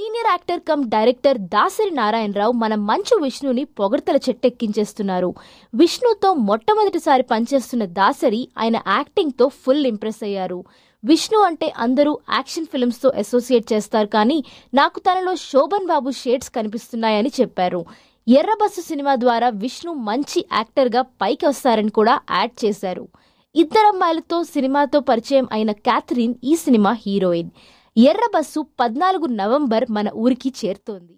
senior actor cum director Dasari Narayana Rao మన మంచు విష్ణుని పొగడ్తల చెట్టెక్కించేస్తున్నారు విష్ణుతో మొట్టమొదటిసారి పనిచేస్తున్న దాసరి ఆయన యాక్టింగ్తో ఫుల్ ఇంప్రెస్ అయ్యారు విష్ణు అంటే అందరూ యాక్షన్ ఫిల్మ్స్తో అసోసియేట్ చేస్తారు కానీ నాకు తనలో శోభన్ బాబు షేడ్స్ కనిపిస్తున్నాయని చెప్పారు ఎర్రబస్సు సినిమా ద్వారా విష్ణు మంచి యాక్టర్గా పైకి వస్తారని కూడా యాడ్ చేశారు ఇద్దరమ్మాయిలతో సినిమాతో పరిచయం అయిన క్యాథరిన్ ఈ సినిమా హీరోయిన్ ఎర్ర బస్సు పద్నాలుగు నవంబర్ మన ఊరికి చేరుతోంది